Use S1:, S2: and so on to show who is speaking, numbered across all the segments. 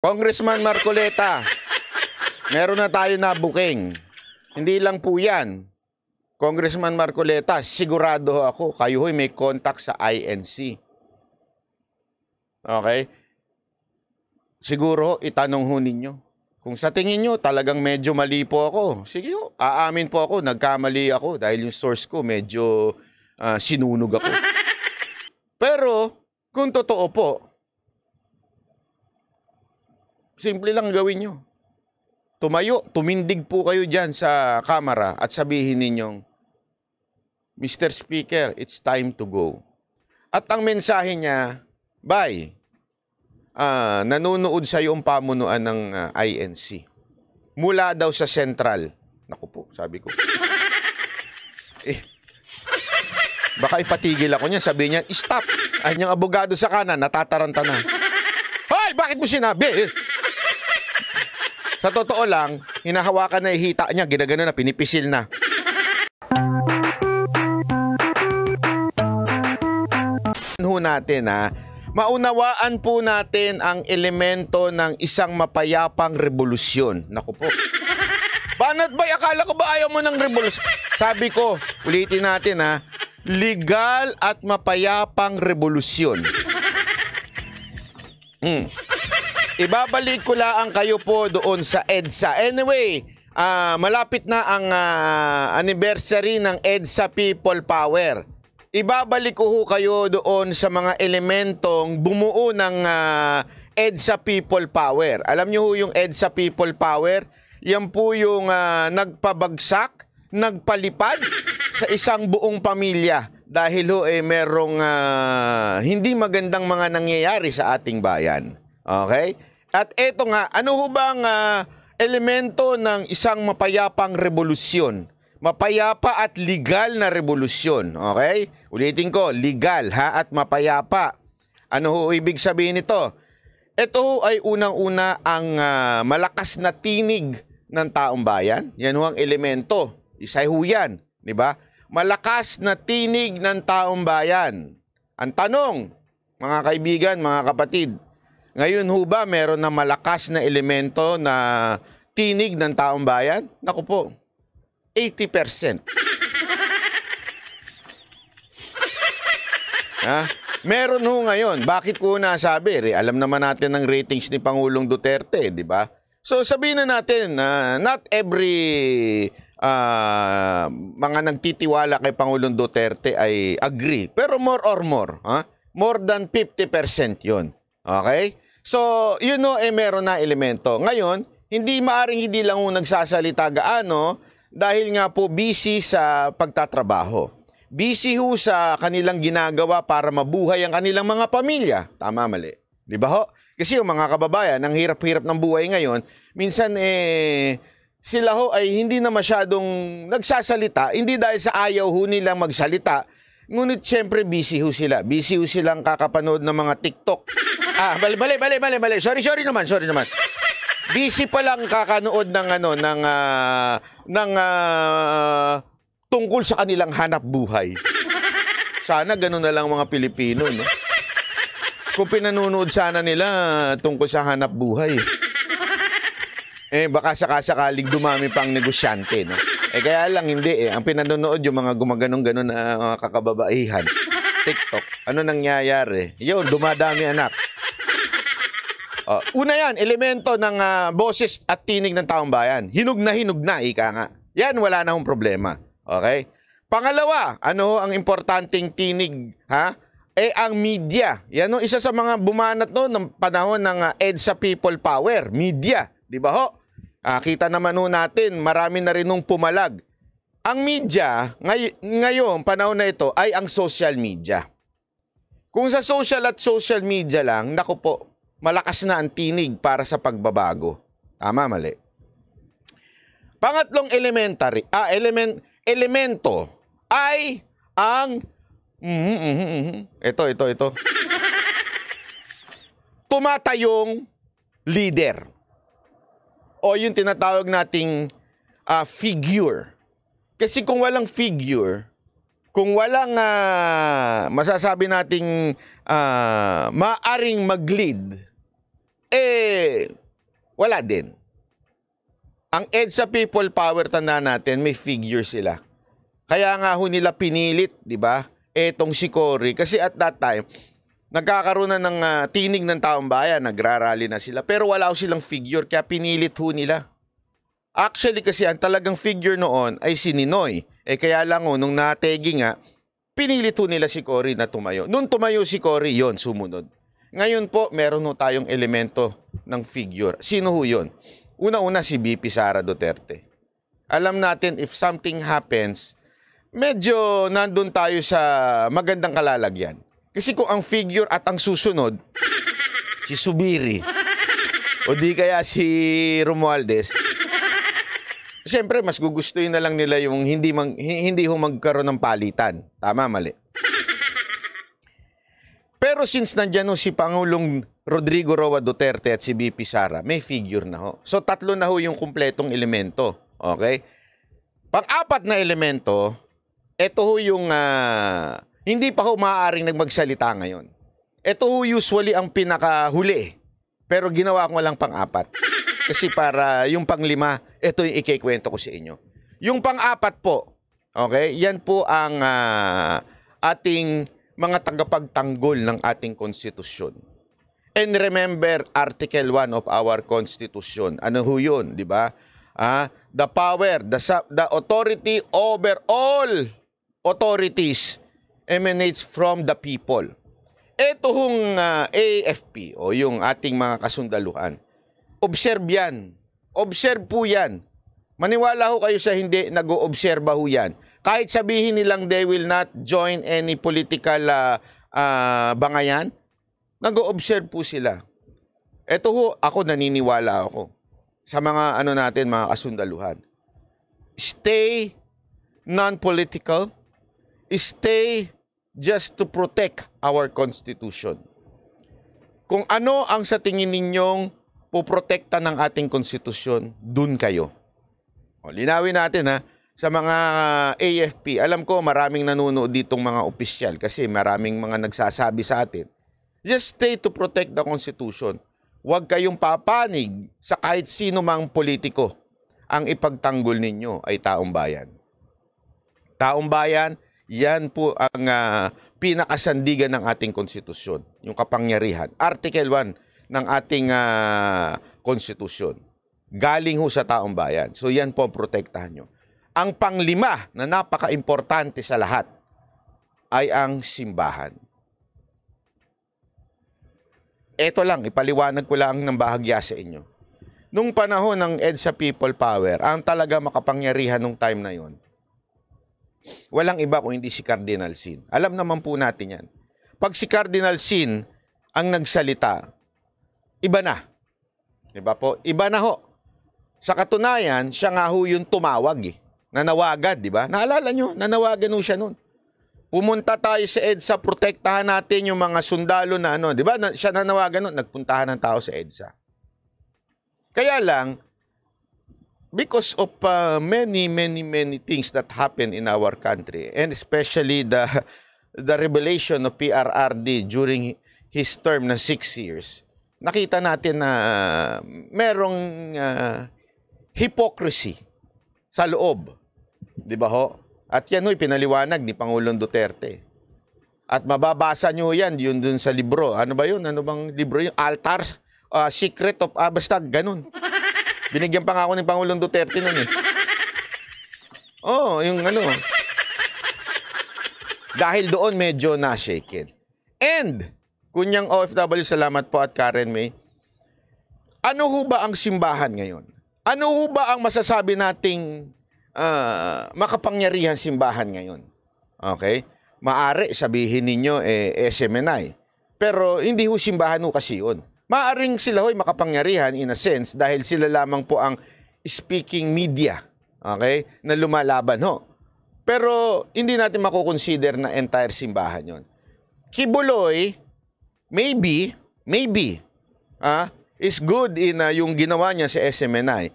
S1: Congressman Marcoleta, meron na tayo na booking. Hindi lang po yan. Congressman Marcoleta, sigurado ako, kayo ho'y may contact sa INC. Okay? Siguro, itanong ho ninyo. Kung sa tingin nyo, talagang medyo mali po ako. Sige ho, aamin po ako, nagkamali ako dahil yung source ko medyo uh, sinunog ako. Pero, kung totoo po, Simple lang gawin nyo. Tumayo, tumindig po kayo dyan sa kamera at sabihin ninyong, Mr. Speaker, it's time to go. At ang mensahe niya, bye. Ah, nanonood sa iyong pamunuan ng uh, ah, INC. Mula daw sa Central. Naku po, sabi ko. eh, baka ipatigil ako niya. Sabi niya, stop. Ay, niyang abogado sa kanan, natataranta na. Hoy, bakit mo sinabi? Sa totoo lang, hinahawakan na hita niya, ginagano na, pinipisil na. ho natin ha, maunawaan po natin ang elemento ng isang mapayapang revolusyon. Naku po. Banat ba? Akala ko ba ayaw mo ng revolusyon? Sabi ko, ulitin natin ha, legal at mapayapang revolusyon. Hmm. Ibabalik ko lang kayo po doon sa EDSA. Anyway, uh, malapit na ang uh, anniversary ng EDSA People Power. Ibabalik ko ho kayo doon sa mga elementong bumuo ng uh, EDSA People Power. Alam niyo ho yung EDSA People Power? Yan po yung uh, nagpabagsak, nagpalipad sa isang buong pamilya dahil ho eh merong uh, hindi magandang mga nangyayari sa ating bayan. Okay? At eto nga, ano ho bang uh, ah, elemento ng isang mapayapang revolusyon? Mapayapa at legal na revolusyon, okay? Ulitin ko, legal ha at mapayapa. Ano ho ibig sabihin nito? Ito ay unang-una ang uh, malakas na tinig ng taong bayan. Yan ho ang elemento. Isa ho yan, di ba? Malakas na tinig ng taong bayan. Ang tanong, mga kaibigan, mga kapatid, ngayon ho ba meron na malakas na elemento na tinig ng taong bayan? Naku po, 80%. ha? Meron ho ngayon. Bakit ko nasabi? Re, alam naman natin ang ratings ni Pangulong Duterte, di ba? So sabihin na natin na uh, not every uh, mga nagtitiwala kay Pangulong Duterte ay agree. Pero more or more, ha? Huh? more than 50% yon. Okay? So, you know, eh meron na elemento. Ngayon, hindi maaring hindi lang nagsasalita gaano dahil nga po busy sa pagtatrabaho. Busy ho sa kanilang ginagawa para mabuhay ang kanilang mga pamilya. Tama mali. Di ba ho? Kasi yung mga kababayan, ang hirap-hirap ng buhay ngayon, minsan eh, sila ho ay hindi na masyadong nagsasalita, hindi dahil sa ayaw ho nilang magsalita, Ngunit syempre busy ho sila. Busy ho silang kakapanood ng mga TikTok. Ah, bali, bali, bali, bali, bali. Sorry, sorry naman, sorry naman. Busy pa lang kakanood ng ano ng uh, ng uh, tungkol sa kanilang hanap buhay. Sana ganun na lang mga Pilipino, no? Kung pinanonood sana nila ah, tungkol sa hanap buhay. Eh baka sakasakaling dumami pang negosyante, no? Eh kaya lang hindi eh. Ang pinanonood yung mga gumaganong ganon na ah, mga kakababaihan. TikTok. Ano nangyayari? Yo, dumadami anak. Uh, una yan, elemento ng uh, boses at tinig ng taong bayan. Hinug na hinug na, ika nga. Yan, wala na hong problema. Okay? Pangalawa, ano ho ang importanteng tinig? Ha? Eh, ang media. Yan ho, isa sa mga bumanat no ng panahon ng uh, EDSA People Power. Media. Di ba ho? Ah, kita naman ho natin, marami na rin nung pumalag. Ang media, ngay- ngayon, panahon na ito, ay ang social media. Kung sa social at social media lang, naku po, malakas na ang tinig para sa pagbabago. Tama, mali. Pangatlong elementary, ah, element, elemento ay ang mm, mm, mm, mm, ito, ito, ito. Tumatayong leader o yung tinatawag nating uh, figure. Kasi kung walang figure, kung walang uh, masasabi nating uh, maaring mag-lead, eh, wala din. Ang EDSA people power, tanda natin, may figure sila. Kaya nga ho nila pinilit, di ba? Etong si Cory. Kasi at that time, nagkakaroon na ng uh, tinig ng taong bayan, nagrarally na sila. Pero wala silang figure, kaya pinilit ho nila. Actually kasi ang talagang figure noon ay si Ninoy. Eh kaya lang ho, nung nategi nga, pinilit ho nila si Cory na tumayo. Nung tumayo si Cory, yon sumunod. Ngayon po, meron ho tayong elemento ng figure. Sino ho yun? Una-una si BP Sara Duterte. Alam natin if something happens, medyo nandun tayo sa magandang kalalagyan kasi kung ang figure at ang susunod, si Subiri, o di kaya si Romualdez, Siyempre, mas gugustuhin na lang nila yung hindi, mag, hindi ho magkaroon ng palitan. Tama, mali. Pero since nandyan ho si Pangulong Rodrigo Roa Duterte at si BP Sara, may figure na ho. So tatlo na ho yung kumpletong elemento. Okay? Pang-apat na elemento, ito ho yung uh, hindi pa ho maaaring nagmagsalita ngayon. Ito usually ang pinakahuli. Pero ginawa ko lang pang-apat. Kasi para yung pang-lima, ito yung ikikwento ko sa inyo. Yung pang-apat po, okay, yan po ang uh, ating mga tagapagtanggol ng ating konstitusyon. And remember Article 1 of our Constitution. Ano ho yun, di ba? Ah, the power, the, the authority over all authorities emanates from the people. Ito hong uh, ah, AFP o yung ating mga kasundaluhan. Observe yan. Observe po yan. Maniwala ho kayo sa hindi, nag-oobserba ho yan. Kahit sabihin nilang they will not join any political uh, uh, bangayan, nag-oobserve po sila. Ito ho, ako naniniwala ako sa mga ano natin, mga kasundaluhan. Stay non-political. Stay just to protect our Constitution. Kung ano ang sa tingin ninyong puprotekta ng ating konstitusyon, dun kayo. O, linawin natin ha, sa mga AFP, alam ko maraming nanonood ditong mga opisyal kasi maraming mga nagsasabi sa atin. Just stay to protect the Constitution. Huwag kayong papanig sa kahit sino mang politiko. Ang ipagtanggol ninyo ay taong bayan. Taong bayan, yan po ang uh, pinakasandigan ng ating konstitusyon, yung kapangyarihan. Article 1 ng ating uh, konstitusyon. Galing ho sa taong bayan. So yan po protektahan nyo. Ang panglima na napaka-importante sa lahat ay ang simbahan. Ito lang, ipaliwanag ko lang ng bahagya sa inyo. Nung panahon ng EDSA People Power, ang talaga makapangyarihan nung time na yon, Walang iba kung hindi si Cardinal Sin. Alam naman po natin yan. Pag si Cardinal Sin ang nagsalita, iba na. Diba po? Iba na ho. Sa katunayan, siya nga ho yung tumawag eh. Nanawagan, di ba? Naalala nyo, nanawagan ho siya noon. Pumunta tayo sa EDSA, protektahan natin yung mga sundalo na ano. Di ba? Siya nanawagan noon, nagpuntahan ng tao sa EDSA. Kaya lang, because of uh, many many many things that happen in our country and especially the the revelation of PRRD during his term na 6 years nakita natin na uh, merong uh, hypocrisy sa loob 'di ba ho at yan ho'y pinaliwanag ni Pangulong Duterte at mababasa niyo yan yun dun sa libro ano ba yun ano bang libro yung altar uh, secret of ah, basta ganun Binigyan pa nga ako ni Pangulong Duterte nun eh. Oo, oh, yung ano. Dahil doon medyo na-shaken. And, kunyang OFW, salamat po at Karen May. Ano ho ba ang simbahan ngayon? Ano ho ba ang masasabi nating uh, makapangyarihan simbahan ngayon? Okay? Maari sabihin ninyo eh, SMNI. Pero hindi ho simbahan ho kasi yun. Maaring sila ho'y makapangyarihan in a sense dahil sila lamang po ang speaking media, okay, na lumalaban ho. Pero hindi natin makukonsider na entire simbahan yon. Kibuloy, maybe, maybe, ah, is good in uh, yung ginawa niya sa SMNI.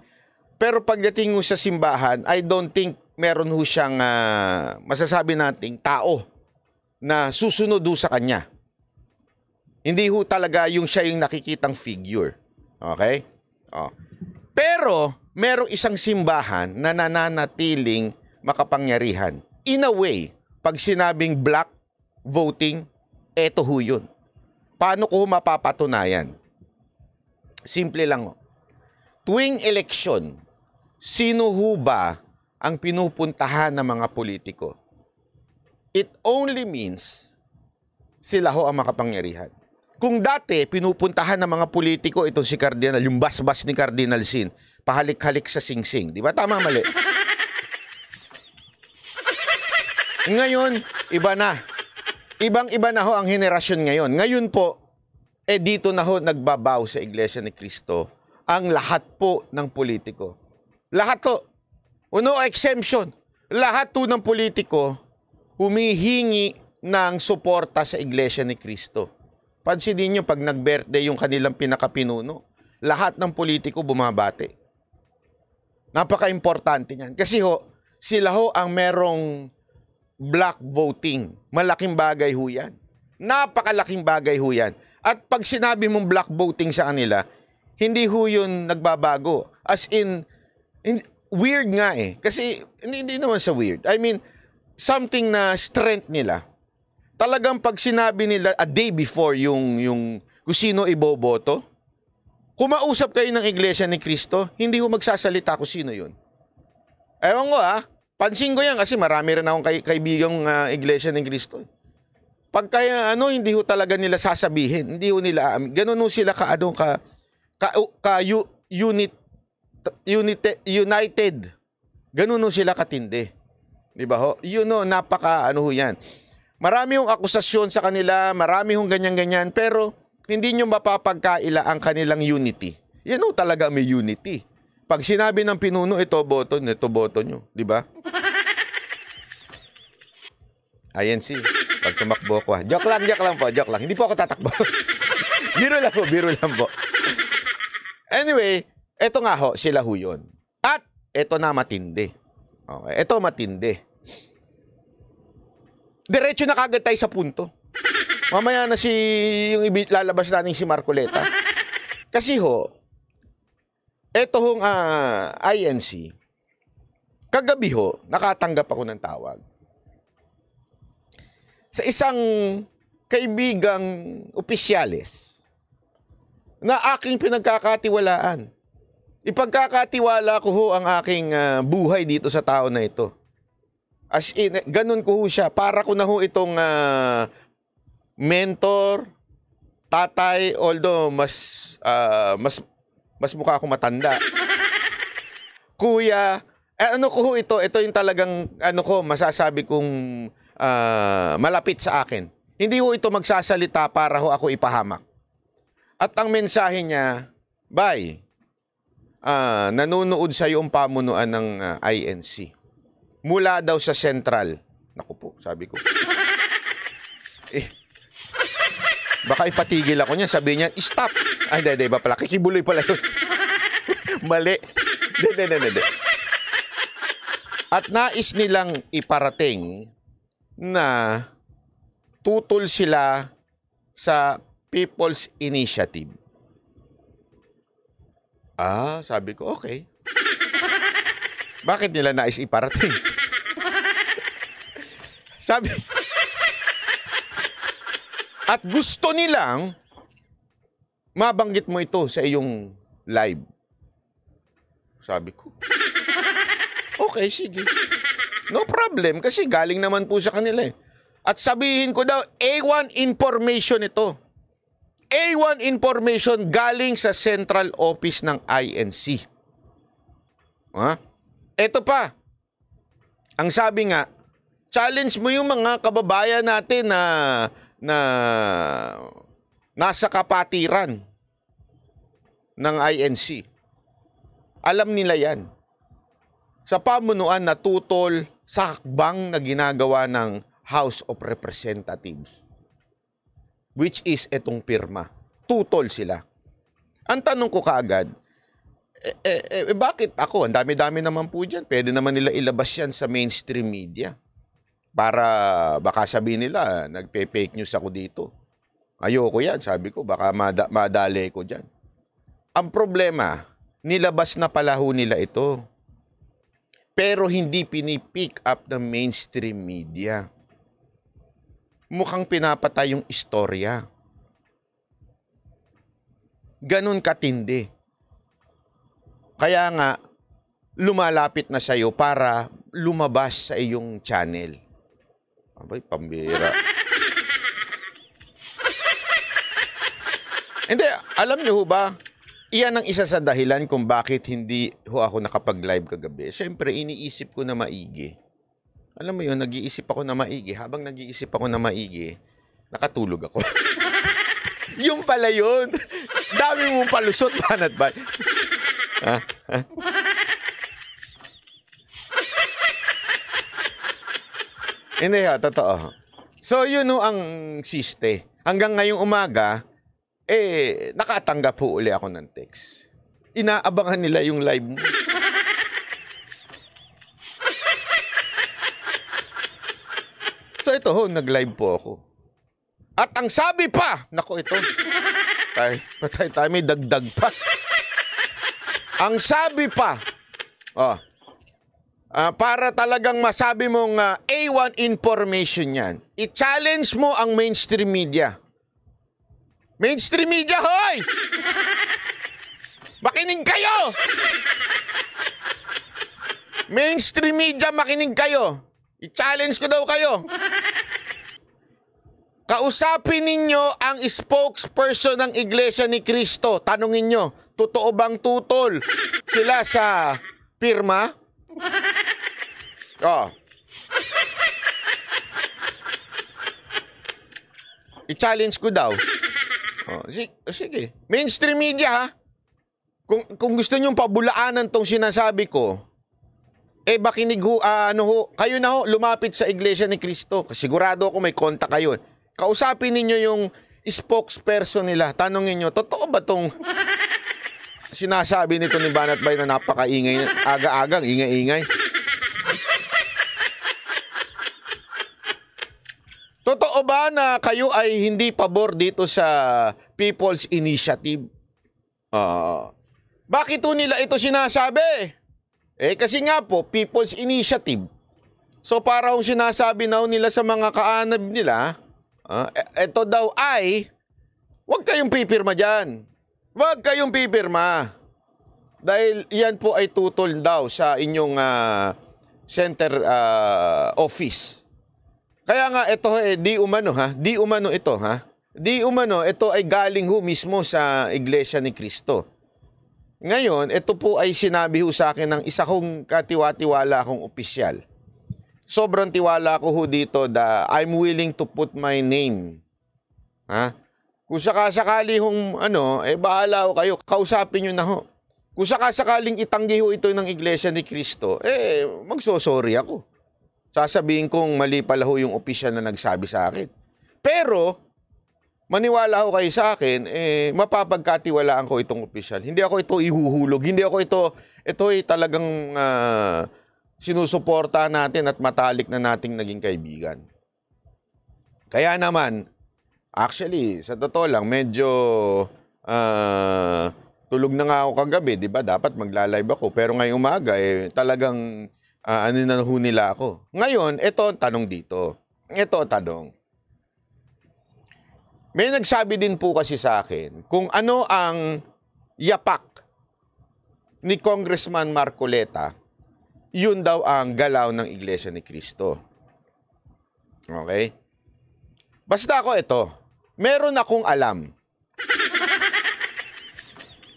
S1: Pero pagdating sa simbahan, I don't think meron ho siyang uh, masasabi nating tao na susunod sa kanya. Hindi ho talaga yung siya yung nakikitang figure. Okay? Oh. Pero, merong isang simbahan na nananatiling makapangyarihan. In a way, pag sinabing black voting, eto ho yun. Paano ko mapapatunayan? Simple lang. Tuwing eleksyon, sino ho ba ang pinupuntahan ng mga politiko? It only means sila ho ang makapangyarihan. Kung dati, pinupuntahan ng mga politiko itong si Cardinal, yung bas-bas ni Cardinal Sin, pahalik-halik sa singsing. Di ba? Tama, mali. Ngayon, iba na. Ibang-iba na ho ang henerasyon ngayon. Ngayon po, eh dito na ho nagbabaw sa Iglesia ni Kristo ang lahat po ng politiko. Lahat po. Uno, exemption. Lahat po ng politiko humihingi ng suporta sa Iglesia ni Kristo. Pansinin nyo pag nag-birthday yung kanilang pinakapinuno. Lahat ng politiko bumabati. Napaka-importante niyan. Kasi ho, sila ho ang merong black voting. Malaking bagay ho yan. Napakalaking bagay ho yan. At pag sinabi mong black voting sa kanila, hindi ho yun nagbabago. As in, in weird nga eh. Kasi hindi, hindi naman sa weird. I mean, something na strength nila talagang pag sinabi nila a day before yung, yung kung sino iboboto, kumausap kayo ng iglesia ni Kristo, hindi ko magsasalita kung sino yun. Ewan ko ha, ah. pansin ko yan kasi marami rin akong kay, kaibigang uh, ah, iglesia ni Kristo. Eh. Pag kaya ano, hindi ho talaga nila sasabihin, hindi ho nila amin. Ganun ho sila ka, ano, ka, ka, ka u, unit, unit, united. Ganun ho sila katindi. Di ba ho? You know, napaka ano ho yan. Marami yung akusasyon sa kanila, marami yung ganyan-ganyan, pero hindi nyo mapapagkaila ang kanilang unity. Yan o talaga may unity. Pag sinabi ng pinuno, ito boto, ito boto nyo. Di ba? Ayan si, pag tumakbo ko. Ah. Joke lang, joke lang po, joke lang. Hindi po ako tatakbo. biro lang po, biro lang po. Anyway, eto nga ho, sila ho yun. At eto na matindi. Okay, eto matindi diretso na kagad tayo sa punto. Mamaya na si yung lalabas natin si Marcoleta. Kasi ho, eto hong uh, ah, INC, kagabi ho, nakatanggap ako ng tawag. Sa isang kaibigang opisyalis na aking pinagkakatiwalaan. Ipagkakatiwala ko ho ang aking uh, buhay dito sa tao na ito. As in, ganun ko ho siya. Para ko na ho itong uh, mentor, tatay, although mas, uh, mas, mas mukha ako matanda. Kuya, eh, ano ko ho ito? Ito yung talagang, ano ko, masasabi kong uh, malapit sa akin. Hindi ho ito magsasalita para ho ako ipahamak. At ang mensahe niya, bye, uh, nanonood sa iyo ang pamunuan ng uh, INC mula daw sa Central. Naku po, sabi ko. Eh, baka ipatigil ako niya. Sabi niya, stop. Ay, hindi, hindi. Ba pala? Kikibuloy pala yun. Mali. Hindi, hindi, hindi. At nais nilang iparating na tutol sila sa People's Initiative. Ah, sabi ko, okay. Bakit nila nais iparating? Sabi, at gusto nilang mabanggit mo ito sa iyong live. Sabi ko. Okay, sige. No problem kasi galing naman po sa kanila eh. At sabihin ko daw, A1 information ito. A1 information galing sa central office ng INC. Ha? Ah, ito pa. Ang sabi nga, challenge mo yung mga kababayan natin na na nasa kapatiran ng INC. Alam nila 'yan. Sa pamunuan natutol sa hakbang na ginagawa ng House of Representatives which is etong pirma. Tutol sila. Ang tanong ko kaagad, eh, eh, eh, bakit ako? Ang dami-dami naman po dyan. Pwede naman nila ilabas yan sa mainstream media para baka sabihin nila, nagpe-fake news ako dito. Ayoko yan, sabi ko, baka mada- madali ko dyan. Ang problema, nilabas na pala nila ito. Pero hindi pinipick up ng mainstream media. Mukhang pinapatay yung istorya. Ganun katindi. Kaya nga, lumalapit na sa'yo para lumabas sa iyong channel Abay, pambira. hindi, alam niyo ba, iyan ang isa sa dahilan kung bakit hindi ho ako nakapag-live kagabi. Siyempre, iniisip ko na maigi. Alam mo yun, nag-iisip ako na maigi. Habang nag-iisip ako na maigi, nakatulog ako. yung pala yun. Dami mong palusot, banat ba? ha? ha? Hindi ho, totoo. So yun ho ang siste. Hanggang ngayong umaga, eh, nakatanggap ho uli ako ng text. Inaabangan nila yung live mo. So ito ho, nag-live po ako. At ang sabi pa, nako ito, patay, patay tayo, may dagdag pa. Ang sabi pa, oh, uh, para talagang masabi mong uh, ah, A1 information yan. I-challenge mo ang mainstream media. Mainstream media, hoy! Makinig kayo! Mainstream media, makinig kayo. I-challenge ko daw kayo. Kausapin ninyo ang spokesperson ng Iglesia ni Cristo. Tanungin nyo, totoo bang tutol sila sa pirma? Oh. I-challenge ko daw. Oh, si sige. Mainstream media ha. Kung kung gusto niyo pabulaanan tong sinasabi ko, eh bakinig ho, uh, ano ho, kayo na ho lumapit sa iglesia ni Cristo. Sigurado ako may konta kayo. Kausapin ninyo yung spokesperson nila. Tanongin nyo, totoo ba tong sinasabi nito ni Banat Bay na napakaingay, aga-agang, ingay-ingay? Totoo ba na kayo ay hindi pabor dito sa People's Initiative? Uh, bakit po nila ito sinasabi? Eh kasi nga po, People's Initiative. So para kung sinasabi na nila sa mga kaanab nila, uh, ah, ito e, daw ay, wag kayong pipirma dyan. Wag kayong pipirma. Dahil yan po ay tutol daw sa inyong uh, center uh, office. Kaya nga ito eh, di umano ha, di umano ito ha. Di umano, ito ay galing ho mismo sa Iglesia ni Kristo. Ngayon, ito po ay sinabi ho sa akin ng isa kong katiwatiwala akong opisyal. Sobrang tiwala ko ho dito da I'm willing to put my name. Ha? Kung sakasakali hong ano, eh bahala ho kayo, kausapin nyo na ho. Kung sakasakaling itanggi ho ito ng Iglesia ni Kristo, eh magsosorry ako sasabihin kong mali pala ho yung opisyal na nagsabi sa akin. Pero, maniwala ho kayo sa akin, eh, mapapagkatiwalaan ko itong opisyal. Hindi ako ito ihuhulog. Hindi ako ito, ito ay talagang uh, sinusuporta natin at matalik na nating naging kaibigan. Kaya naman, actually, sa totoo lang, medyo uh, tulog na nga ako kagabi, di ba? Dapat maglalive ako. Pero ngayong umaga, eh, talagang uh, ano na ho nila ako. Ngayon, ito ang tanong dito. Ito ang tanong. May nagsabi din po kasi sa akin kung ano ang yapak ni Congressman Marcoleta, yun daw ang galaw ng Iglesia ni Kristo. Okay? Basta ako ito, meron akong alam.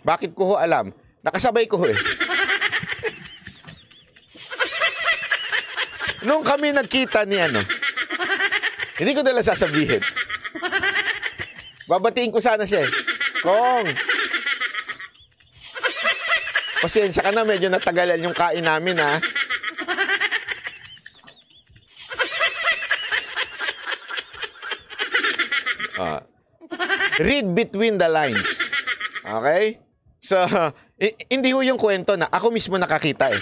S1: Bakit ko ho alam? Nakasabay ko ho eh. Nung kami nagkita ni ano, hindi ko dala sasabihin. Babatiin ko sana siya eh. Kong, pasensya ka na, medyo natagalan yung kain namin ha. Ah. ah. Read between the lines. Okay? So, hindi ho yung kwento na ako mismo nakakita eh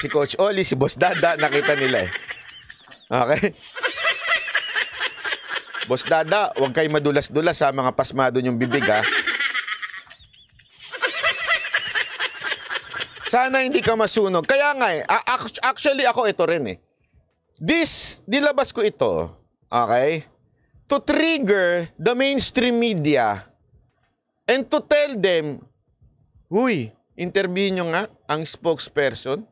S1: si Coach Oli, si Boss Dada, nakita nila eh. Okay? Boss Dada, huwag kayo madulas-dulas sa mga pasmado niyong bibig ha. Sana hindi ka masunog. Kaya nga eh, actually ako ito rin eh. This, dilabas ko ito, okay? To trigger the mainstream media and to tell them, Huy, interview nyo nga ang spokesperson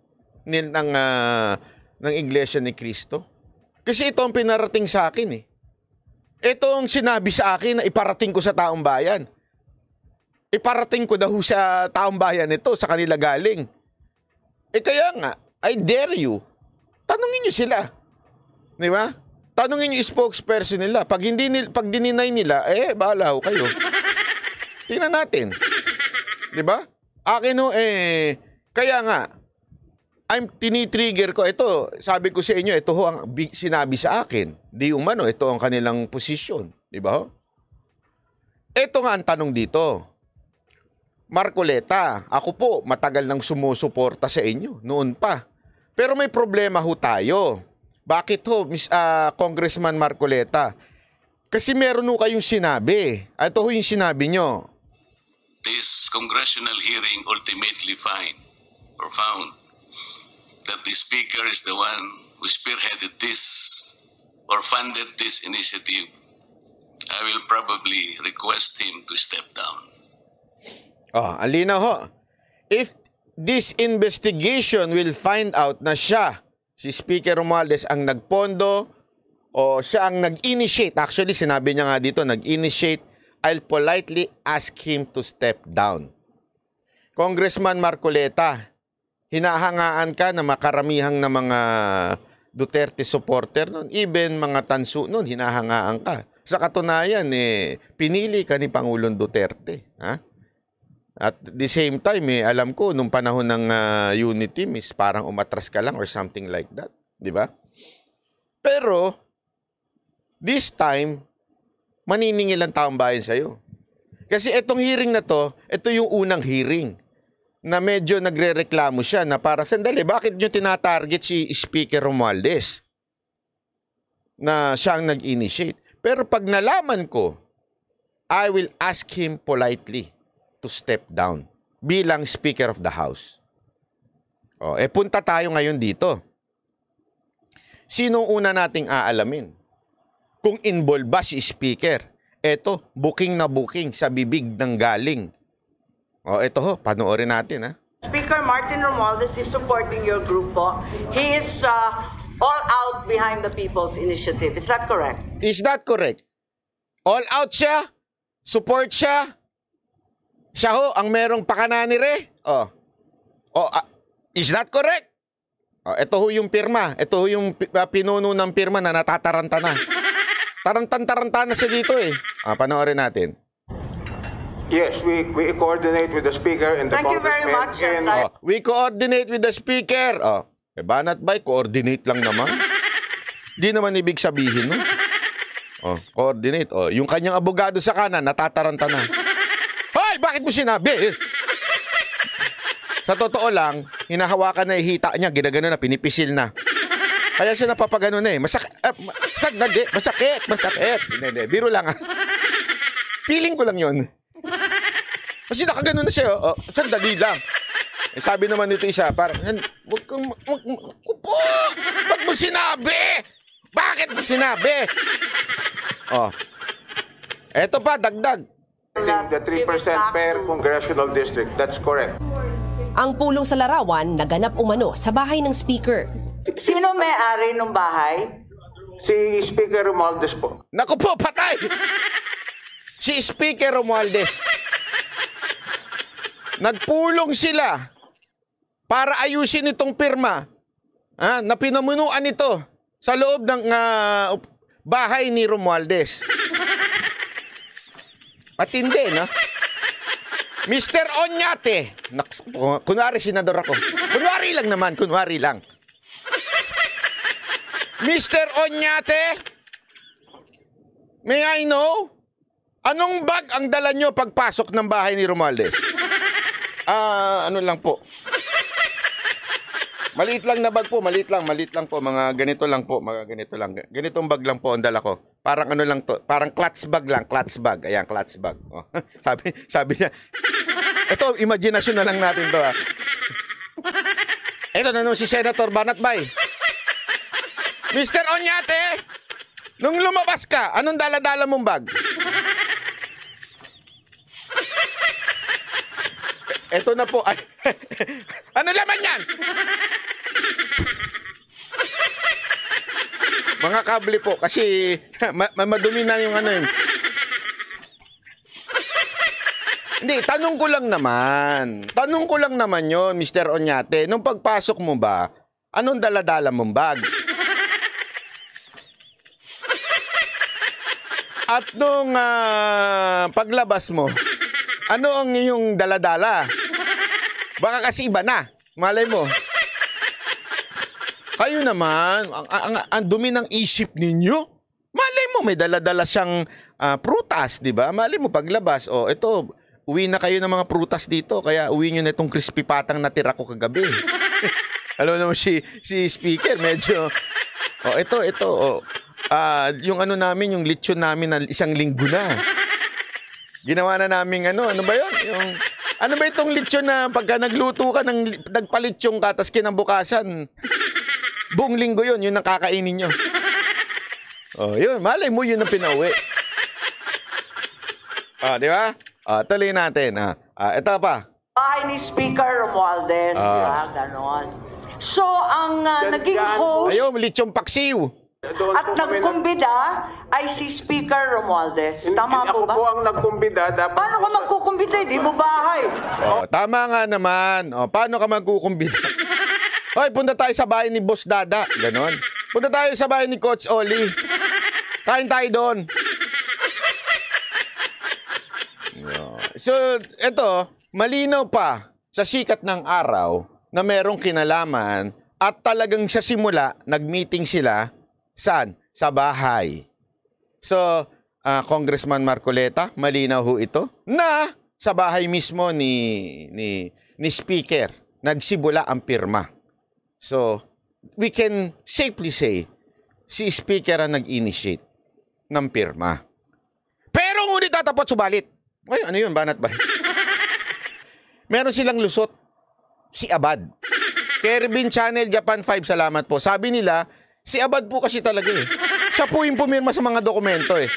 S1: ni, ng, uh, ng Iglesia ni Kristo. Kasi ito ang pinarating sa akin eh. Ito ang sinabi sa akin na iparating ko sa taong bayan. Iparating ko daw sa taong bayan ito, sa kanila galing. Eh kaya nga, I dare you, tanungin nyo sila. Di ba? Tanungin nyo spokesperson nila. Pag, hindi nila, pag dininay nila, eh, bahala ho kayo. Tingnan natin. Di ba? Akin ho, eh, kaya nga, I'm tinitrigger ko ito. Sabi ko sa inyo, ito ho ang sinabi sa akin. Di umano, ito ang kanilang posisyon. Di ba ho? Ito nga ang tanong dito. Marcoleta, ako po matagal nang sumusuporta sa inyo noon pa. Pero may problema ho tayo. Bakit ho, Miss, uh, Congressman Marcoleta? Kasi meron ho kayong sinabi. Ito ho yung sinabi nyo.
S2: This congressional hearing ultimately fine or found that the speaker is the one who spearheaded this or funded this initiative, I will probably request him to step down.
S1: Oh, alina ho. If this investigation will find out na siya, si Speaker Romualdez, ang nagpondo o siya ang nag-initiate, actually sinabi niya nga dito, nag-initiate, I'll politely ask him to step down. Congressman Marcoleta, hinahangaan ka na makaramihang na mga Duterte supporter noon, even mga tanso noon, hinahangaan ka. Sa katunayan, eh, pinili ka ni Pangulong Duterte. Ha? At the same time, eh, alam ko, nung panahon ng uh, unity, is parang umatras ka lang or something like that. Di ba? Pero, this time, maniningil ang taong bayan sa'yo. Kasi itong hearing na to, ito yung unang hearing na medyo nagrereklamo siya na parang sandali, bakit nyo tinatarget si Speaker Romualdez? Na siya ang nag-initiate. Pero pag nalaman ko, I will ask him politely to step down bilang Speaker of the House. O, oh, eh punta tayo ngayon dito. Sinong una nating aalamin? Kung involved ba si Speaker? Eto, booking na booking sa bibig ng galing oh, ito ho. Panoorin natin, ha?
S3: Speaker Martin Romualdez is supporting your group po. He is uh, all out behind the People's Initiative.
S1: Is that correct? Is that correct? All out siya? Support siya? Siya ho ang merong pakanani re? Oh. Oh, uh, is that correct? Oh, ito ho yung pirma. Ito ho yung ah, pinuno ng pirma na natataranta na. Tarantan-taranta na siya dito eh. Ah, panoorin natin. Yes, we, we coordinate with the speaker and the Thank you very much, And, Oh, we coordinate with the speaker. Oh, eh, banat ba? Coordinate lang naman. Di naman ibig sabihin, no? Oh, coordinate. Oh, yung kanyang abogado sa kanan, natataranta na. Hoy, bakit mo sinabi? Sa totoo lang, hinahawakan na ihita niya, ginagano na, pinipisil na. Kaya siya napapagano na eh. Masak eh, masak, masakit, masakit. Hindi, hindi, biro lang ah. Feeling ko lang yon. Kasi nakagano na siya. Oh. oh, sandali lang. Eh, sabi naman nito isa, parang, wag kang, wag, kupo! Ba't mo sinabi? Bakit mo sinabi? Oh. Eto pa, dagdag. The 3% per congressional district. That's correct.
S3: Ang pulong sa larawan naganap umano sa bahay ng speaker. Sino may-ari ng
S1: bahay? Si Speaker Romualdez po. Naku po, patay! si Speaker Romualdez. Nagpulong sila para ayusin itong pirma ah, na pinamunuan ito sa loob ng uh, bahay ni Romualdez. Matindi, no? Mr. Onyate. kunwari, senador ako. Kunwari lang naman, kunwari lang. Mr. Onyate, may I know, anong bag ang dala nyo pagpasok ng bahay ni Romualdez? Ah, ano lang po. Maliit lang na bag po, maliit lang, maliit lang po, mga ganito lang po, mga ganito lang. Ganitong bag lang po ang dala ko. Parang ano lang to, parang clutch bag lang, clutch bag. Ayan, clutch bag. Oh. sabi, sabi niya, ito, imagination na lang natin to. Ah. Ito na nung si Senator Banat Bay. Mr. Onyate, nung lumabas ka, anong dala-dala mong bag? Ito na po. Ay, ano naman yan? Mga kable po kasi ma- ma- madumi na yung ano yun. Hindi, tanong ko lang naman. Tanong ko lang naman yon Mr. Onyate. Nung pagpasok mo ba, anong daladala mong bag? At nung ah, paglabas mo, ano ang iyong daladala? Baka kasi iba na. Malay mo. Kayo naman, ang, ang, ang dumi ng isip ninyo. Malay mo, may daladala siyang uh, prutas, di ba? Malay mo, paglabas, oh, ito, uwi na kayo ng mga prutas dito, kaya uwi nyo na itong crispy patang natira ko kagabi. Alam naman si, si speaker, medyo, oh, ito, ito, oh, uh, yung ano namin, yung lechon namin na isang linggo na. Ginawa na namin ano, ano ba yun? Yung ano ba itong lechon na pagka nagluto ka, nang, nagpalitsyon ka, tapos kinabukasan, buong linggo yun, yun ang kakainin nyo. Oh, yun, malay mo yun ang pinauwi. Ah, di ba? Ah, tuloy natin. Ah, ah ito pa.
S3: Bahay ni Speaker Romualdez, ah. ganon. So, ang uh, naging host... Ayun,
S1: litsyong paksiw.
S3: Doon At po kami ay si Speaker Romualdez. Tama po ba? Ako po ang nagkumbida. Dapat Paano ka magkukumbida? Hindi mo bahay.
S1: Oh, tama nga naman. Oh, paano ka magkukumbida? Hoy, punta tayo sa bahay ni Boss Dada. Ganon. Punta tayo sa bahay ni Coach Oli. Kain tayo doon. Oh, so, eto, malinaw pa sa sikat ng araw na merong kinalaman at talagang sa simula, nag-meeting sila Saan? Sa bahay. So, uh, Congressman Marcoleta, malinaw ho ito, na sa bahay mismo ni, ni, ni Speaker, nagsibula ang pirma. So, we can safely say, si Speaker ang nag-initiate ng pirma. Pero ngunit tatapat subalit. Ay, ano yun? Banat ba? Meron silang lusot. Si Abad. Kerbin Channel Japan 5, salamat po. Sabi nila, Si Abad po kasi talaga eh. Siya po yung pumirma sa mga dokumento eh.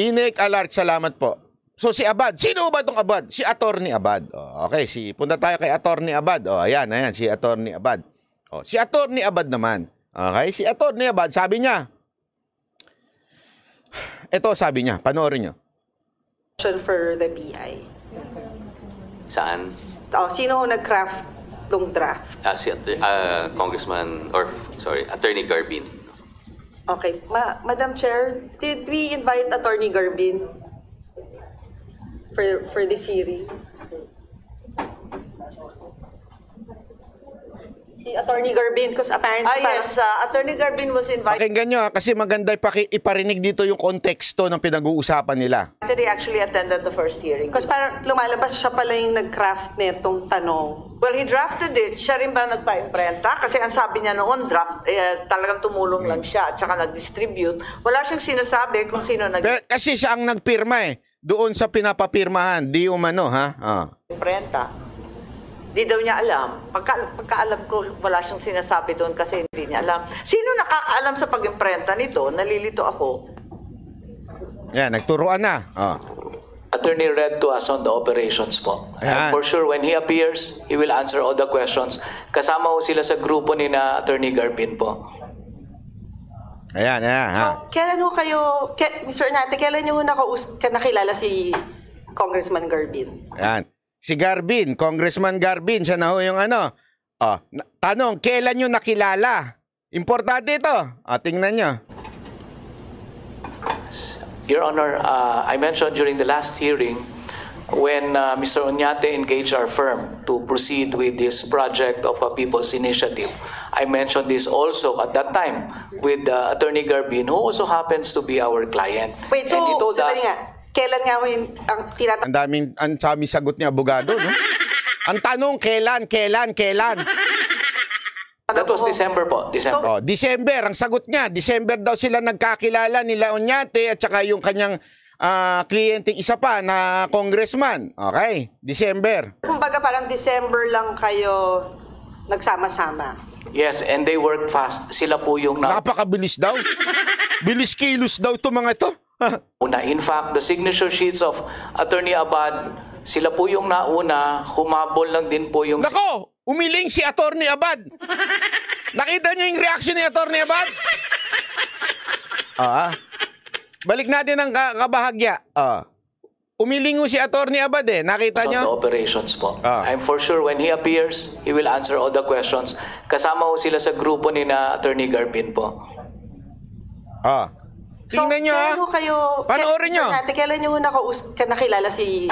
S1: Inek alert, salamat po. So si Abad, sino ba tong Abad? Si Attorney Abad. Oh, okay, si punta tayo kay Attorney Abad. Oh, ayan, ayan si Attorney Abad. Oh, si Attorney Abad naman. Okay, si Attorney Abad, sabi niya. Ito sabi niya, panoorin niyo.
S3: For the BI. Saan? Oh, sino ho nag-craft tatlong draft.
S2: Uh, si uh, Congressman, or sorry, Attorney Garbin.
S3: Okay. Ma Madam Chair, did we invite Attorney Garbin for, for this hearing? Attorney Garbin because apparently ah, yes, uh,
S1: Attorney Garbin was invited. Pakinggan nyo ah, kasi maganda paki iparinig dito yung konteksto ng pinag-uusapan nila.
S3: They actually attended the first hearing because parang lumalabas siya pala yung nag-craft nitong tanong. Well, he drafted it. Siya rin ba nagpa-imprenta? Kasi ang sabi niya noon, draft, eh, talagang tumulong lang siya at saka nag-distribute. Wala siyang sinasabi kung sino nag- Pero,
S1: Kasi siya ang nagpirma eh. Doon sa pinapapirmahan, di umano ha? Oh.
S3: Imprenta. Hindi daw niya alam. Pagka, pagkaalam ko, wala siyang sinasabi doon kasi hindi niya alam. Sino nakakaalam sa pag nito? Nalilito ako.
S1: Yan, nagturuan na. Oh.
S4: Attorney Red to us on the operations po. And for sure, when he appears, he will answer all the questions. Kasama ho sila sa grupo ni na Attorney Garbin po.
S1: Ayan, ayan. Ha. So,
S3: kailan ho kayo, ke, Mr. Nate, kailan nyo ho nakaus, nakilala si Congressman Garbin?
S1: Ayan. Si Garbin, Congressman Garbin, siya na ho yung ano. Oh, tanong, kailan nyo nakilala? Importante ito. O, oh, tingnan nyo.
S4: Your Honor, uh, I mentioned during the last hearing when uh, Mr. Onyate engaged our firm to proceed with this project of a people's initiative. I mentioned this also at that time with uh, Attorney Garbin, who also happens to be our client. Wait, so, and he told us,
S3: kailan nga mo yun ang tinatanong?
S1: Ang daming, ang sami sagot ni abogado, no? ang tanong, kailan, kailan, kailan?
S4: That was December po. December. So,
S1: oh, December, ang sagot niya. December daw sila nagkakilala ni Onyate at saka yung kanyang uh, ah, kliyente isa pa na congressman. Okay, December.
S3: Kumbaga parang December lang kayo nagsama-sama.
S4: Yes, and they worked fast. Sila po yung... Na- Napakabilis daw. Bilis kilos daw to mga to. una. In fact, the signature sheets of Attorney Abad, sila po yung nauna, humabol lang din po yung...
S1: Nako! Umiling si Attorney Abad! Nakita niyo yung reaction ni Attorney Abad? Ah. Balik natin ang kabahagya. Ah. Umilingo si Attorney Abad eh. Nakita niyo? The operations
S4: po. Ah. I'm for sure when he appears, he will answer all the questions. Kasama ho sila sa grupo ni na Attorney Garpin po. Ah.
S3: Tingnan niyo. ah. kayo, Panoorin niyo. Natin, kailan nyo nakaus- ka- nakilala si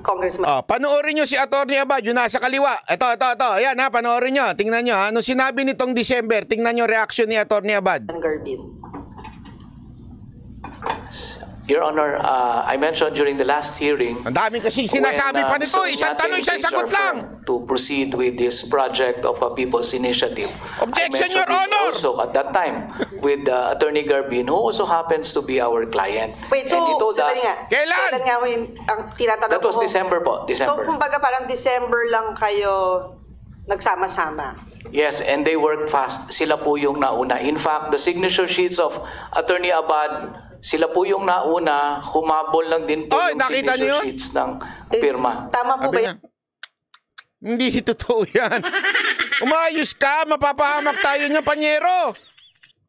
S1: Congressman? Oh, panoorin niyo si Attorney Abad, yung nasa kaliwa. Ito, ito, ito. Ayan ha, panoorin niyo. Tingnan niyo. ha. Ano sinabi nitong December? Tingnan niyo reaction ni Attorney Abad. Garvin?
S4: Your Honor, uh, I mentioned during the last hearing... Ang dami kasing sinasabi when, uh, pa nito. Isang tanong, isang sagot lang. ...to proceed with this project of a People's Initiative. Objection, Your Honor! also at that time with uh, Attorney Garbin, who also happens to be our client. Wait, so, And he told us, nga, kailan? Kailan
S3: nga yun, ang tinatanong That was ko, December
S4: po, December. So, kumbaga
S3: parang December lang kayo nagsama-sama.
S4: Yes, and they worked fast. Sila po yung nauna. In fact, the signature sheets of Attorney Abad sila po yung nauna, humabol lang din po Oy, yung nakita niyo yun? sheets ng eh, pirma. Tama po ba yan?
S1: hindi totoo yan. Umayos ka, mapapahamak tayo niya, panyero.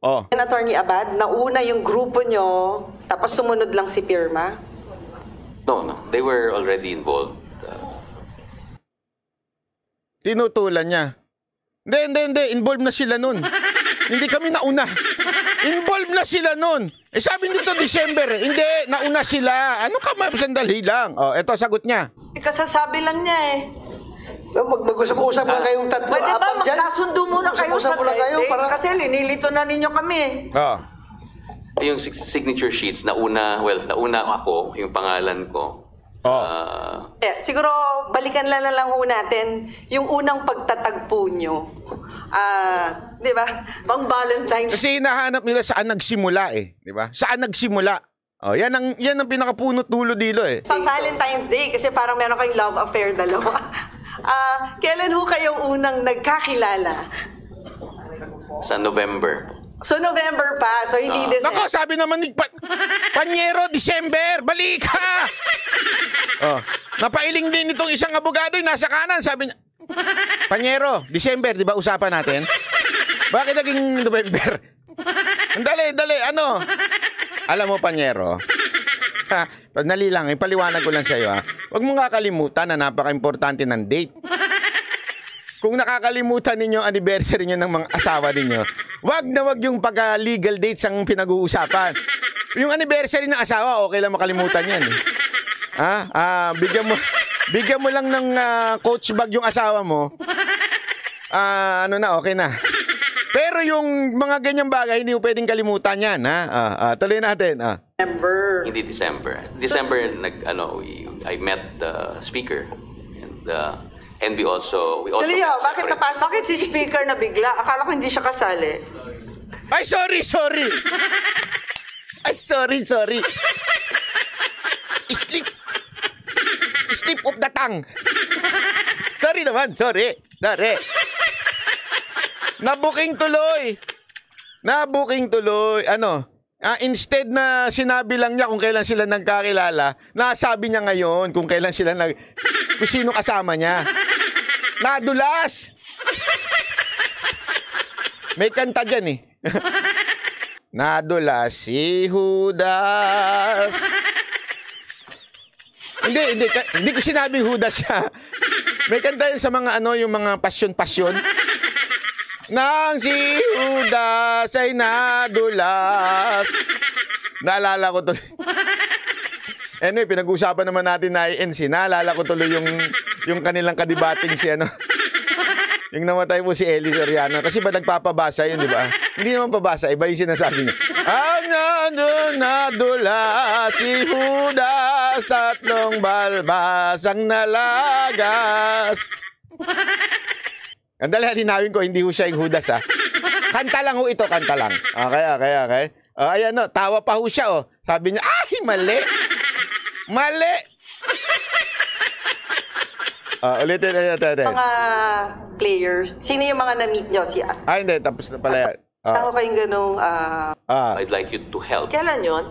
S2: Oh,
S3: Attorney Abad, nauna yung grupo nyo, tapos sumunod lang si
S2: Pirma? No, no. They were already involved. Uh,
S1: tinutulan niya. Hindi, hindi, hindi. Involved na sila nun. hindi kami nauna. Involved na sila nun. Eh sabi nito December, hindi, nauna sila. Ano ka, ma'am, sandali lang. Oh, eto, sagot niya.
S3: Eh, kasasabi lang niya eh.
S1: Mag-usap-usap
S3: nga ah. kayong tatlo, Pwede ba apat dyan. magkasundo muna kayo sa Usap-usap muna kayo para- Kasi linilito na ninyo kami eh.
S2: Oh. Yung sig- signature sheets, nauna, well, nauna ako, yung pangalan ko. Oh. Ah, ah.
S3: Eh, siguro balikan lang na lang natin yung unang pagtatagpo nyo ah, di ba? Pang Valentine's. Kasi
S1: hinahanap nila saan nagsimula eh, di ba? Saan nagsimula? Oh, yan ang yan ang pinakapunot dulo dilo eh.
S3: Pang Valentine's Day kasi parang meron kayong love affair
S1: dalawa.
S3: Ah, kailan ho kayong unang nagkakilala?
S2: Sa November.
S1: So November pa,
S2: so hindi ah. December. Nako,
S1: sabi naman ni pa, Panyero, December, balik ka!
S2: oh,
S1: napailing din itong isang abogado, yung nasa kanan, sabi niya, Panyero, December, di ba usapan natin? Bakit naging November? Dali, dali, ano? Alam mo, Panyero, ha, nali lang, ipaliwanag eh, ko lang sa iyo ha. Huwag mong kakalimutan na napaka-importante ng date. Kung nakakalimutan ninyo anniversary niyo ng mga asawa ninyo, wag na wag yung pagka-legal dates ang pinag-uusapan. Yung anniversary ng asawa, okay lang makalimutan yan. Eh. Ha? Ah, bigyan mo... Bigyan mo lang ng ah, coach bag yung asawa mo. Ah, ano na, okay na. Pero yung mga ganyang bagay, hindi mo pwedeng kalimutan yan, ha? Ah, ah, tuloy natin. Ah.
S2: December. Hindi December. December nag ano we, I met the speaker and uh, and we also we also So oh, bakit separate.
S3: napasok? Bakit si speaker na bigla? Akala ko hindi siya kasali.
S1: Ay, sorry, sorry. Ay, sorry, sorry. Sleep. Slip of the tongue. sorry naman, sorry. Sorry. Nabuking tuloy. Nabuking tuloy. Ano? Uh, instead na sinabi lang niya kung kailan sila nagkakilala, nasabi niya ngayon kung kailan sila nag... kung sino kasama niya. Nadulas! May kanta dyan eh. Nadulas si Judas hindi, hindi, hindi ko sinabing huda siya. May kanta sa mga ano, yung mga pasyon-pasyon. Nang si Judas ay nadulas. Naalala ko tuloy. Anyway, pinag-uusapan naman natin na INC. Naalala ko tuloy yung, yung kanilang kadibating si ano. Yung namatay po si Ellie Soriano. Kasi ba nagpapabasa yun, di ba? Hindi naman pabasa. Iba yung sinasabi niya. Ang nadulas si Judas lagas, tatlong balbas ang nalagas. Ang dali, linawin ko, hindi ho siya yung Judas, ha? Ah. Kanta lang ho ito, kanta lang. Okay, okay, okay. O, oh, ayan, no, tawa pa ho siya, oh. Sabi niya, ay, mali. Mali. Uh, ulitin, ulitin, ulitin. Mga
S3: players, sino yung mga na-meet nyo siya?
S1: Ah, hindi. Tapos na pala yan.
S2: Uh, Ako
S3: kayong ganong... Uh,
S2: uh, I'd like you to help. Kailan yun?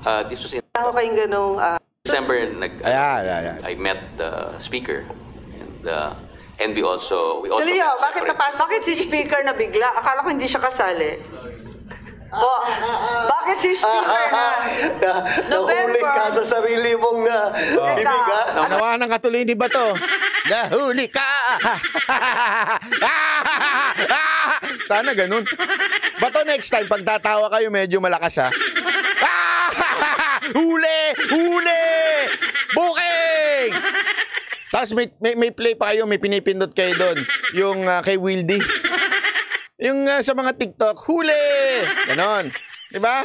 S2: Uh, this was in...
S3: Ako kayong ganong... Uh, December,
S2: nag, yeah, yeah, yeah. I met the speaker. And, uh, and we also... We also So ah,
S3: bakit napasok? Bakit si speaker na bigla? Akala ko hindi siya kasali. Oh, bakit si speaker na?
S1: na, November. nahuli ka sa sarili mong uh, ah, bibig, ha? Nawa ng katuloy ni Bato. Nahuli ka! Sana ganun. Bato next time, pag tatawa kayo, medyo malakas ha. Huli! Huli! Booking! Tapos may, may, may play pa kayo, may pinipindot kayo doon. Yung uh, kay Wildy. Yung uh, sa mga TikTok, huli! Ganon. Di ba?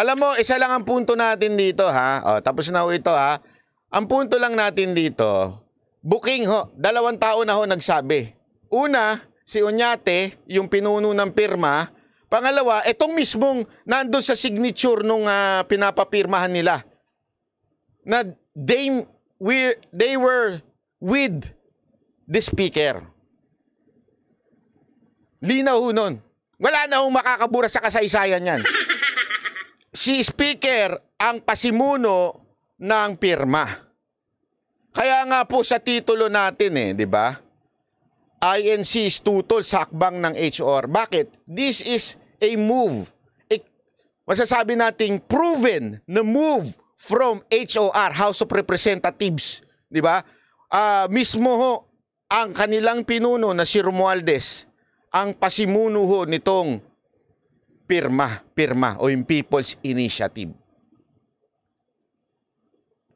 S1: Alam mo, isa lang ang punto natin dito ha. O, tapos na ho ito ha. Ang punto lang natin dito, booking ho. Dalawang tao na ho nagsabi. Una, si Onyate, yung pinuno ng pirma, Pangalawa, itong mismong nandun sa signature nung uh, pinapapirmahan nila na they, we, they were with the speaker. Linaw nun. Wala na hong makakabura sa kasaysayan yan. Si speaker ang pasimuno ng pirma. Kaya nga po sa titulo natin eh, di ba? INC's tutol sa akbang ng HR. Bakit? This is a move. A, masasabi nating proven na move from HOR, House of Representatives. Di ba? Uh, mismo ho, ang kanilang pinuno na si Romualdez, ang pasimuno ho nitong pirma, pirma o yung People's Initiative.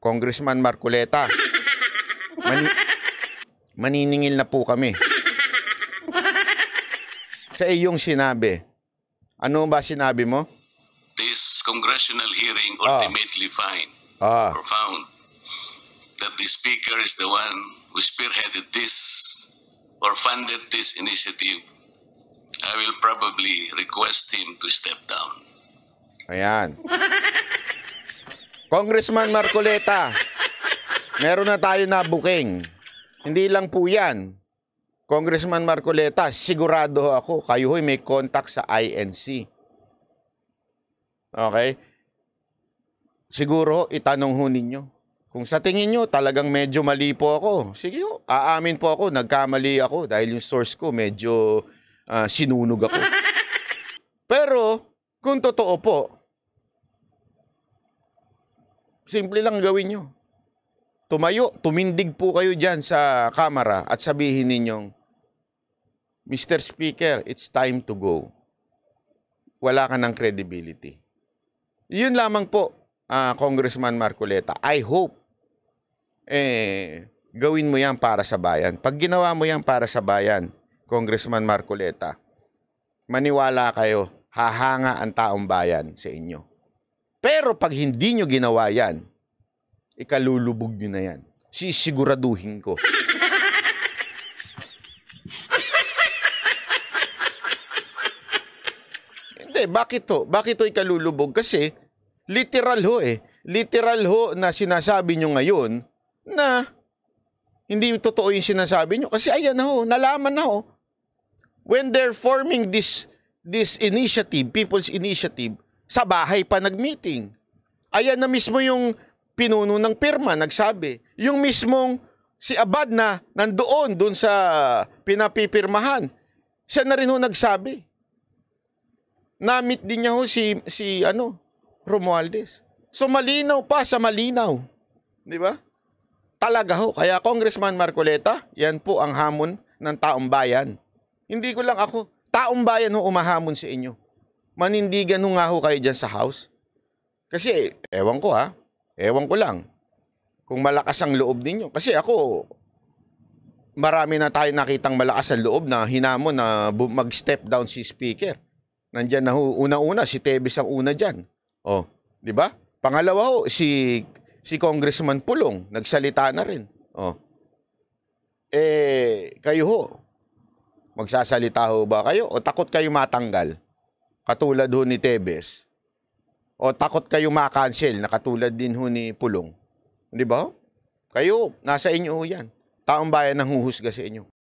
S1: Congressman Marculeta, mani- maniningil na po kami sa iyong sinabi. Ano ba sinabi mo?
S2: This congressional hearing ah. ultimately oh. find oh. Ah. or found that the speaker is the one who spearheaded this or funded this initiative. I will probably request him to step down.
S1: Ayan. Congressman Marcoleta, meron na tayo na booking. Hindi lang po yan. Congressman Marcoleta, sigurado ako, kayo ho'y may contact sa INC. Okay? Siguro, itanong ho ninyo. Kung sa tingin nyo, talagang medyo mali po ako. Sige ho, aamin po ako, nagkamali ako dahil yung source ko medyo uh, sinunog ako. Pero, kung totoo po, simple lang gawin nyo tumayo, tumindig po kayo dyan sa camera at sabihin ninyong, Mr. Speaker, it's time to go. Wala ka ng credibility. Yun lamang po, uh, Congressman Marcoleta. I hope, eh, gawin mo yan para sa bayan. Pag ginawa mo yan para sa bayan, Congressman Marcoleta, maniwala kayo, hahanga ang taong bayan sa inyo. Pero pag hindi nyo ginawa yan, ikalulubog nyo na yan. Sisiguraduhin ko. Hindi, bakit to? Bakit to ikalulubog? Kasi literal ho eh. Literal ho na sinasabi nyo ngayon na hindi totoo yung sinasabi nyo. Kasi ayan na ho, nalaman na ho. When they're forming this this initiative, people's initiative, sa bahay pa nag-meeting. Ayan na mismo yung pinuno ng pirma nagsabi. Yung mismong si Abad na nandoon doon sa pinapipirmahan, siya na rin ho nagsabi. Namit din niya ho si, si ano, Romualdez. So malinaw pa sa malinaw. Di ba? Talaga ho. Kaya Congressman Marcoleta, yan po ang hamon ng taong bayan. Hindi ko lang ako, taong bayan ho umahamon sa si inyo. Manindigan ho nga ho kayo dyan sa house. Kasi, ewan ko ha, Ewan ko lang kung malakas ang loob ninyo. Kasi ako, marami na tayo nakitang malakas ang loob na hinamon na mag-step down si speaker. Nandiyan na ho, una-una, si Tebes ang una dyan. Oh, di ba? Pangalawa ho, si, si Congressman Pulong, nagsalita na rin. Oh. Eh, kayo ho, magsasalita ho ba kayo? O takot kayo matanggal? Katulad ho ni Tebes o takot kayo ma-cancel, nakatulad din ho ni Pulong. Di ba? Kayo, nasa inyo ho yan. Taong bayan ang huhusga sa inyo.